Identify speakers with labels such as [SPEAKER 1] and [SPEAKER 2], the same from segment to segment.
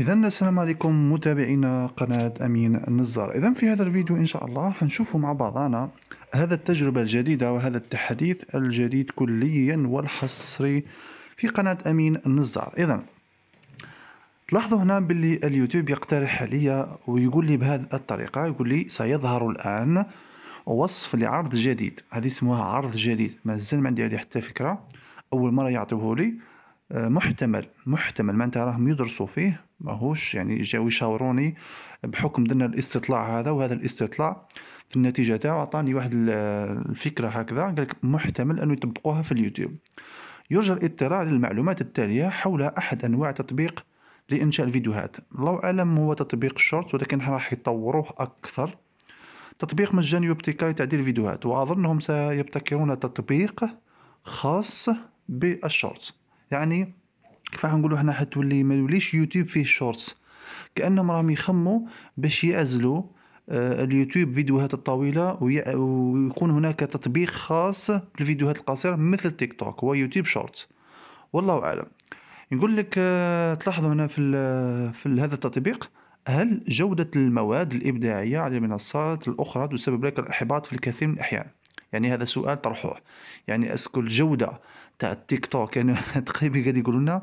[SPEAKER 1] اذا السلام عليكم متابعينا قناه امين النزار اذا في هذا الفيديو ان شاء الله حنشوفوا مع بعضنا هذا التجربه الجديده وهذا التحديث الجديد كليا والحصري في قناه امين النزار اذا تلاحظوا هنا باللي اليوتيوب يقترح عليا ويقول لي بهذه الطريقه يقول لي سيظهر الان وصف لعرض جديد هذه اسمها عرض جديد مازال ما عندي عليه حتى فكره اول مره يعطوه لي آه، محتمل محتمل أنت راهم يدرسوا فيه ماهوش يعني جاو يشاوروني بحكم درنا الاستطلاع هذا وهذا الاستطلاع في النتيجه تاعو عطاني واحد الفكره هكذا قال محتمل انو يطبقوها في اليوتيوب يرجى الاطلاع للمعلومات التاليه حول احد انواع تطبيق لانشاء الفيديوهات الله اعلم هو تطبيق الشورت ولكن راح يطوروه اكثر تطبيق مجاني يبتكر تعديل الفيديوهات واظنهم سيبتكرون تطبيق خاص بالشورت يعني راح نقولوا حنا حتولي ما يوليش يوتيوب فيه شورتس كانهم راهم يخموا باش يعزلوا آه، اليوتيوب فيديوهات الطويلة ويكون هناك تطبيق خاص للفيديوهات القصيرة مثل تيك توك ويوتيوب شورتس والله أعلم يقول لك آه، تلاحظوا هنا في, في هذا التطبيق هل جودة المواد الإبداعية على المنصات الأخرى تسبب لك الإحباط في الكثير من الأحيان يعني هذا سؤال طرحوه يعني اسكو الجوده تاع التيك توك يعني تقريبا قاعد يقولوا لنا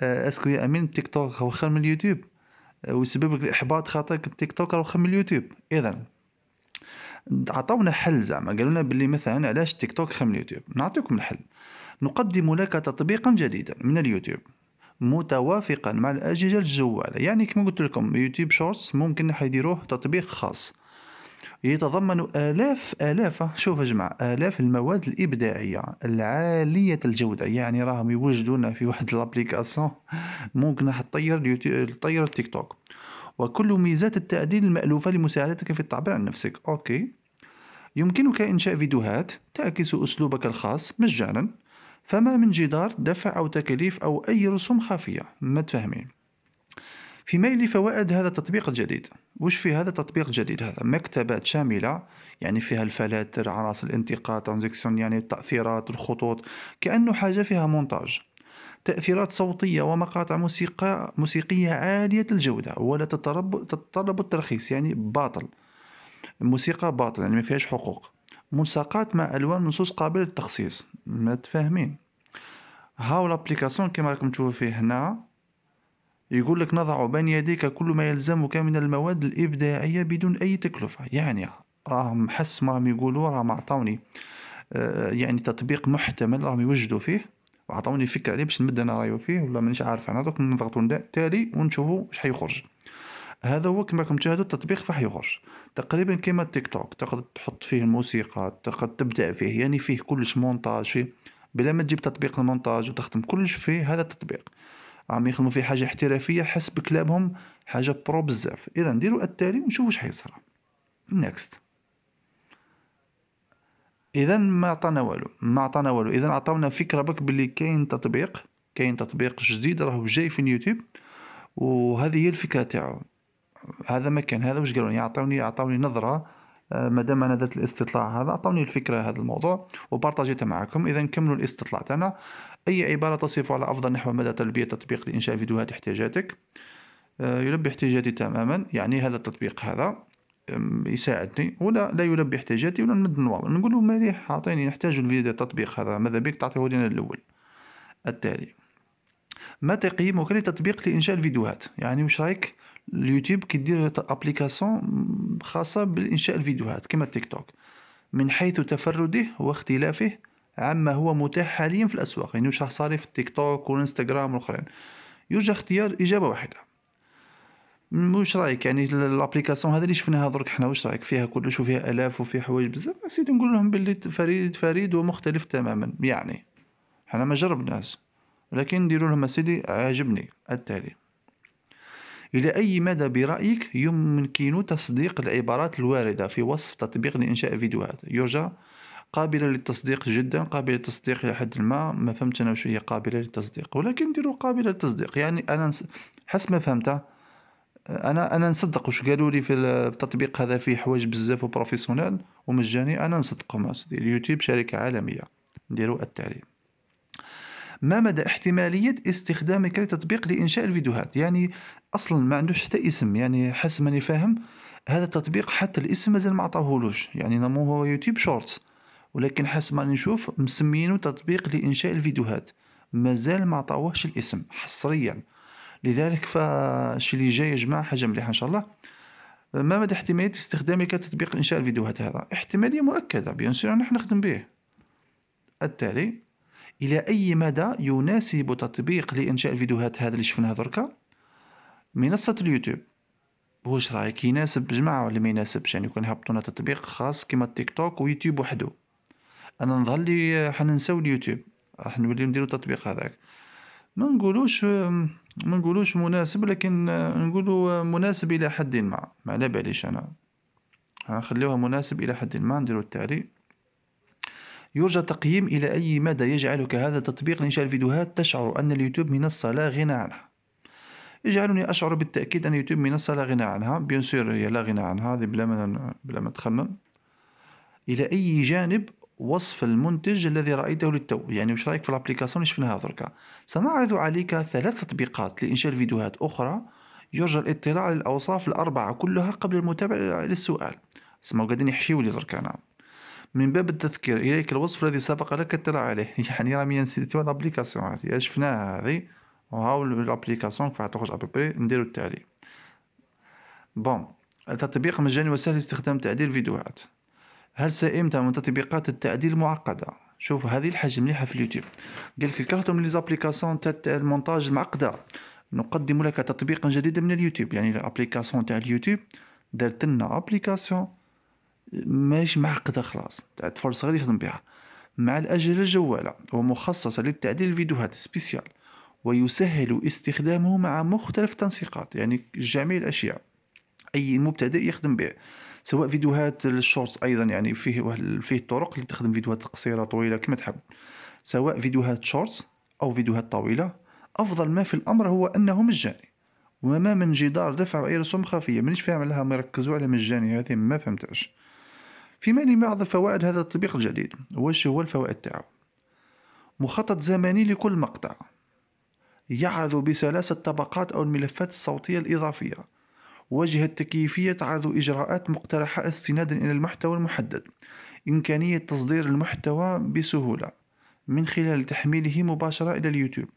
[SPEAKER 1] آه، اسكو يا امين التيك توك هو خير من اليوتيوب آه، ويسبب لك الاحباط خاطر التيك توك راهو خير من اليوتيوب اذا عطاونا حل زعما قالوا لنا باللي مثلا علاش تيك توك خير من اليوتيوب نعطيكم الحل نقدم لك تطبيقا جديدا من اليوتيوب متوافقا مع الاجهزه الجوال يعني كما قلت لكم يوتيوب شورتس ممكن حيديروه تطبيق خاص يتضمن آلاف آلاف شوف يا جماعة آلاف المواد الإبداعية العالية الجودة يعني راهم يوجدون في واحد الابليكاسيون ممكن تطير تطير التيك توك وكل ميزات التعديل المألوفة لمساعدتك في التعبير عن نفسك أوكي يمكنك إنشاء فيديوهات تعكس أسلوبك الخاص مجانا فما من جدار دفع أو تكاليف أو أي رسوم خفية ما تفهمين في ميل فوائد هذا التطبيق الجديد وش في هذا التطبيق الجديد هذا مكتبات شاملة يعني فيها الفلاتر عناصر الانتقاء ترانزكسيون يعني التأثيرات الخطوط كأنه حاجة فيها مونتاج تأثيرات صوتية ومقاطع موسيقى موسيقية عالية الجودة ولا تتطلب تتطلب الترخيص يعني باطل الموسيقى باطل يعني ما فيهاش حقوق ملصقات مع ألوان نصوص قابلة للتخصيص متفاهمين هاو لابليكاسيون كما راكم تشوفوا فيه هنا يقول لك نضع بين يديك كل ما يلزمك من المواد الإبداعية بدون أي تكلفة يعني راهم ما راهم يقولوا راهم عطاوني آه يعني تطبيق محتمل راهم يوجدوا فيه وعطوني فكرة عليه باش نمد أنا رايو فيه ولا مانيش عارف أنا دوك نضغطو تالي ونشوفوا واش حيخرج هذا هو كما راكم تشاهدوا التطبيق فح يخرج تقريبا كما التيك توك تقدر تحط فيه الموسيقى تقدر تبدع فيه يعني فيه كلش مونتاج فيه بلا ما تجيب تطبيق المونتاج وتخدم كلش فيه هذا التطبيق عم يخدموا في حاجه احترافيه حسب كلامهم حاجه برو بزاف اذا نديروا التالي ونشوفوا واش حيصرى نيكست اذا ما عطانا والو ما عطانا والو اذا عطاونا فكره بك بلي كاين تطبيق كاين تطبيق جديد راهو جاي في اليوتيوب وهذه هي الفكره تاعو هذا ما كان هذا واش قالوا لي عطاوني عطاوني نظره آه، مادام انا درت الاستطلاع هذا عطاوني الفكره هذا الموضوع وبارطاجيته معكم اذا نكملوا الاستطلاع تاعنا أي عبارة تصف على أفضل نحو مدى تلبية تطبيق لإنشاء فيديوهات احتياجاتك آه، يلبي احتياجاتي تماما يعني هذا التطبيق هذا يساعدني ولا لا يلبي احتياجاتي ولا نمد النواب نقول له مليح أعطيني نحتاج التطبيق هذا ماذا بك تعطيه لنا الأول التالي ما تقييمك لتطبيق لإنشاء الفيديوهات يعني واش رايك اليوتيوب كيدير ابليكاسيون خاصه بالانشاء الفيديوهات كما التيك توك من حيث تفرده واختلافه عما هو متاح حاليا في الأسواق يعني واش راح صاري في التيك توك والانستغرام والآخرين يوجد اختيار إجابة واحدة واش رايك يعني الابليكاسيون هذا اللي شفناها درك حنا واش رايك فيها كلش وفيها الاف وفيها حوايج بزاف نسيت نقول لهم باللي فريد فريد ومختلف تماما يعني حنا ما جربناش لكن نديروا لهم سيدي عجبني التالي إلى أي مدى برأيك يمكن تصديق العبارات الواردة في وصف تطبيق لإنشاء فيديوهات؟ يرجى قابله للتصديق جدا قابله للتصديق الى حد ما ما فهمت انا وش هي قابله للتصديق ولكن ديروا قابله للتصديق يعني انا حسب ما فهمت آه، انا انا نصدق واش قالوا لي في التطبيق هذا فيه حوايج بزاف وبروفيسيونيل ومجاني انا نصدقهم اسيدي اليوتيوب شركه عالميه ديروا التعليم ما مدى احتمالية استخدامك للتطبيق لإنشاء الفيديوهات يعني أصلا ما عندوش حتى اسم يعني حسب ماني فاهم هذا التطبيق حتى الاسم مازال ما عطاهولوش يعني نمو هو يوتيوب شورتس ولكن حسب ما نشوف مسمينه تطبيق لإنشاء الفيديوهات مازال ما عطاوهش الاسم حصريا لذلك فشي اللي جاي يا جماعه حاجه مليحه ان شاء الله ما مدى احتماليه استخدامك كتطبيق انشاء الفيديوهات هذا احتماليه مؤكده بيان سور نحن نخدم به التالي الى اي مدى يناسب تطبيق لانشاء الفيديوهات هذا اللي شفناه دركا منصه اليوتيوب واش رايك يناسب جماعه ولا ما يناسبش يعني كون هبطونا تطبيق خاص كيما التيك توك ويوتيوب وحده انا نظهر لي حننساو اليوتيوب راح نوليو نديرو التطبيق هذاك ما نقولوش ما نقولوش مناسب لكن نقولو مناسب الى حد ما ما على باليش انا نخليوها مناسب الى حد ما نديرو التالي يرجى تقييم إلى أي مدى يجعلك هذا التطبيق لإنشاء الفيديوهات تشعر أن اليوتيوب منصة لا غنى عنها يجعلني أشعر بالتأكيد أن اليوتيوب منصة لا غنى عنها بيان سور هي لا غنى عنها هذه بلا ما بلا ما تخمم إلى أي جانب وصف المنتج الذي رأيته للتو يعني واش رأيك في الابليكاسيون اللي شفناها دركا سنعرض عليك ثلاث تطبيقات لإنشاء فيديوهات أخرى يرجى الاطلاع على الأوصاف الأربعة كلها قبل المتابعة للسؤال اسمعوا قاعدين يحشيو لي دركا أنا من باب التذكير إليك الوصف الذي سبق لك الاطلاع عليه يعني راه نسيتو الابليكاسيون هذه إيه، شفناها هذه وهاو الابليكاسيون كيفاح تخرج ابوبري نديرو التالي بون التطبيق مجاني وسهل استخدام تعديل فيديوهات هل سئمت من تطبيقات التعديل المعقدة شوف هذه الحاجة مليحة في اليوتيوب قالك كرهت من ليزابليكاسيون تاع المونتاج المعقدة نقدم لك تطبيقا جديدا من اليوتيوب يعني الابليكاسيون تاع اليوتيوب دارت لنا ابليكاسيون ماهيش معقدة خلاص تاع الطفل صغير يخدم بها مع الأجهزة الجوالة ومخصصة للتعديل الفيديوهات سبيسيال ويسهل استخدامه مع مختلف التنسيقات يعني جميع الأشياء أي مبتدئ يخدم به سواء فيديوهات الشورتس ايضا يعني فيه واحد فيه طرق اللي تخدم فيديوهات قصيره طويله كما تحب سواء فيديوهات شورتس او فيديوهات طويله افضل ما في الامر هو انه مجاني وما من جدار دفع اي رسوم خفيه مانيش فاهم ما يركزوا على مجاني هذه ما فهمتهاش فيما بعض فوائد هذا التطبيق الجديد واش هو الفوائد تاعو مخطط زمني لكل مقطع يعرض بثلاثة طبقات أو الملفات الصوتية الإضافية وجهت كيفية عرض إجراءات مقترحة استنادا إلى المحتوى المحدد إمكانية تصدير المحتوى بسهولة من خلال تحميله مباشرة إلى اليوتيوب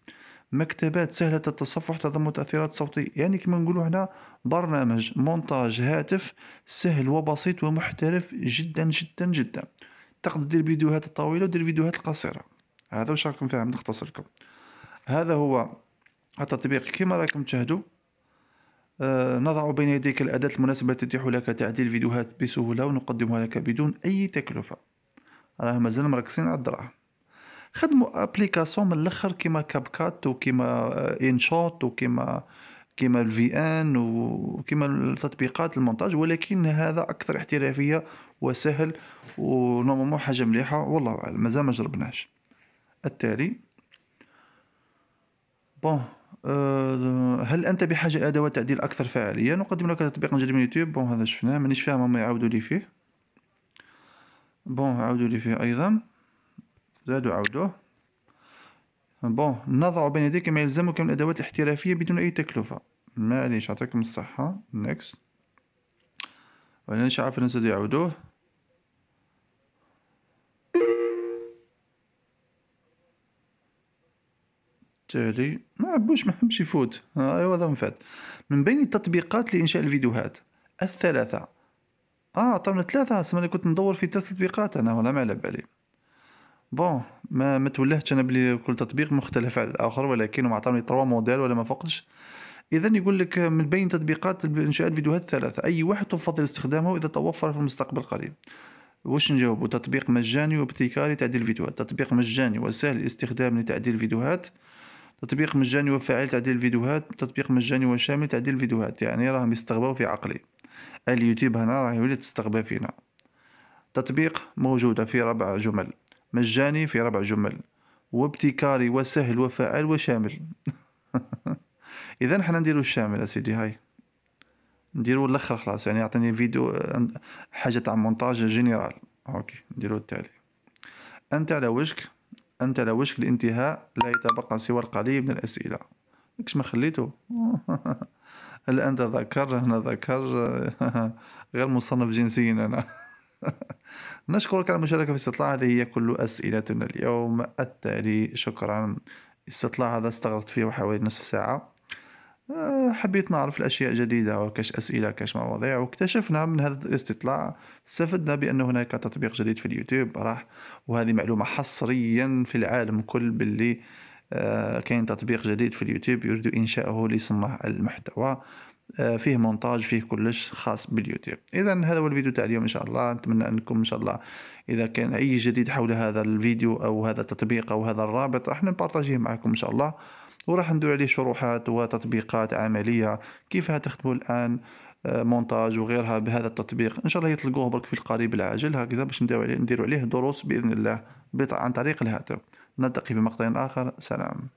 [SPEAKER 1] مكتبات سهلة التصفح تضم تأثيرات صوتية يعني كما نقولوا هنا برنامج مونتاج هاتف سهل وبسيط ومحترف جدا جدا جدا تقدر دير فيديوهات الطويلة ودير فيديوهات القصيرة هذا واش راكم فاهم نختصر لكم هذا هو التطبيق كما راكم تشاهدوا آه، نضع بين يديك الأداة المناسبة تتيح لك تعديل فيديوهات بسهولة ونقدمها لك بدون أي تكلفة راه مازال مركزين على الدراهم خدموا ابليكاسيون من الاخر كيما كاب كات وكيما آه، انشوت وكيما كيما الفي ان وكيما التطبيقات المونتاج ولكن هذا اكثر احترافيه وسهل ونورمالمون حاجه مليحه والله اعلم مازال ما جربناش التالي بون آه، هل انت بحاجه لادوات تعديل اكثر فعاليه نقدم لك تطبيق جديد من يوتيوب بون هذا شفناه مانيش فاهم ما يعاودوا لي فيه بون عاودوا لي فيه ايضا زادوا عاودوه بون نضع بين يديك ما يلزمك من الادوات الاحترافيه بدون اي تكلفه معليش يعطيكم الصحه نيكست وانا مش عارف نسد يعاودوه تالي ما عبوش ما حبش يفوت ايوا هذا مفات من بين التطبيقات لانشاء الفيديوهات الثلاثه اه عطاونا ثلاثه سما كنت ندور في ثلاث تطبيقات انا ولا ما على بالي بون ما ما تولهتش انا بلي كل تطبيق مختلف على الاخر ولكن ما عطاوني تروا موديل ولا ما فقتش اذا يقول لك من بين تطبيقات انشاء الفيديوهات الثلاثه اي واحد تفضل استخدامه اذا توفر في المستقبل القريب واش نجاوبو تطبيق مجاني وابتكاري تعديل الفيديوهات تطبيق مجاني وسهل الاستخدام لتعديل الفيديوهات تطبيق مجاني وفعال تعديل الفيديوهات تطبيق مجاني وشامل تعديل الفيديوهات يعني راهم يستغباو في عقلي اليوتيوب هنا راه يولي تستغبى فينا تطبيق موجودة في ربع جمل مجاني في ربع جمل وابتكاري وسهل وفعال وشامل اذا حنا نديرو الشامل اسيدي هاي نديرو الاخر خلاص يعني يعطيني فيديو حاجه تاع مونتاج جينيرال اوكي نديرو التالي انت على وشك أنت على وشك الانتهاء لا يتبقى سوى القليل من الأسئلة كش ما خليته هل أنت ذكر هنا ذكر غير مصنف جنسيا أنا نشكرك على المشاركة في الاستطلاع هذه هي كل أسئلتنا اليوم التالي شكرا استطلاع هذا استغرقت فيه حوالي نصف ساعة آه، حبيت نعرف الأشياء جديدة وكاش أسئلة كاش مواضيع واكتشفنا من هذا الاستطلاع استفدنا بأن هناك تطبيق جديد في اليوتيوب راح وهذه معلومة حصريا في العالم كل باللي آه، كاين تطبيق جديد في اليوتيوب يريد إنشاؤه لصناع المحتوى آه، فيه مونتاج فيه كلش خاص باليوتيوب اذا هذا هو الفيديو تاع اليوم ان شاء الله نتمنى انكم ان شاء الله اذا كان اي جديد حول هذا الفيديو او هذا التطبيق او هذا الرابط راح نبارطاجيه معكم ان شاء الله وراح ندور عليه شروحات وتطبيقات عمليه كيفاه تخدموا الان آه، مونتاج وغيرها بهذا التطبيق ان شاء الله يطلقوه برك في القريب العاجل هكذا باش نديرو نديرو عليه دروس باذن الله عن طريق الهاتف نلتقي في مقطع اخر سلام